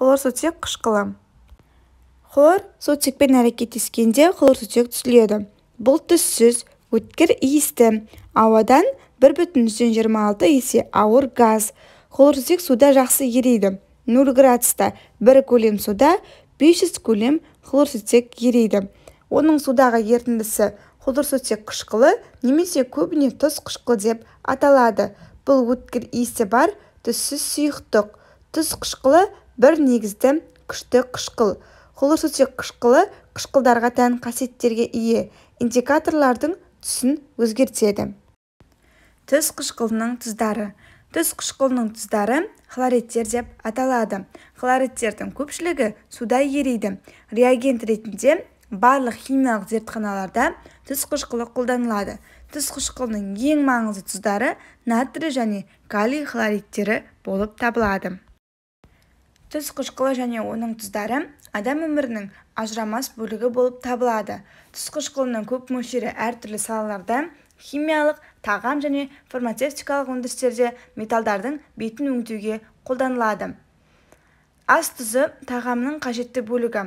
хлорсутек қышқылы хлор сутекпен әрекеттескенде хлорсутек түзіледі бұл түссіз өткір иісті ауадан 1,26 есе ауыр газ хлорсутек суда жақсы ериді 0 градуста бір көлем суда 500 көлем хлорсутек ериді оның судағы ерітіндісі хлорсутек қышқылы немесе көбіне тұз қышқылы деп аталады бұл өткір иісі бар түссіз сұйықтық тұз қышқылы бір негізді күшті қышқыл холосутек қышқылы қышқылдарға тән қасиеттерге ие индикаторлардың түсін өзгертеді Түс қышқылының тұздары түз қышқылының тұздары хлоридтер деп аталады хлоридтердің көпшілігі суда ериді реагент ретінде барлық химиялық зертханаларда түз қышқылы қолданылады Түс қышқылының ең маңызды тұздары натрий және калий хлоридтері болып табылады түз қышқылы және оның тұздары адам өмірінің ажырамас бөлігі болып табылады түз қышқылының көп мөлшері әртүрлі салаларда химиялық тағам және фармацевтикалық өндірістерде металдардың бетін өңдеуге қолданылады ас тұзы тағамның қажетті бөлігі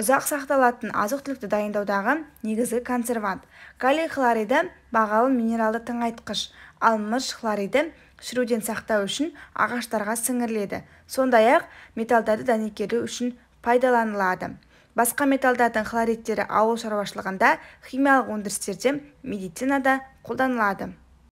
ұзақ сақталатын азық-түлікті дайындаудағы негізгі консервант калий хлориді бағалы минералды тыңайтқыш ал мыш хлориді шіруден сақтау үшін ағаштарға сіңіріледі сондай-ақ металдарды дәнекерлеу үшін пайдаланылады басқа металдардың хлоридтері ауыл шаруашылығында химиялық өндірістерде медицинада қолданылады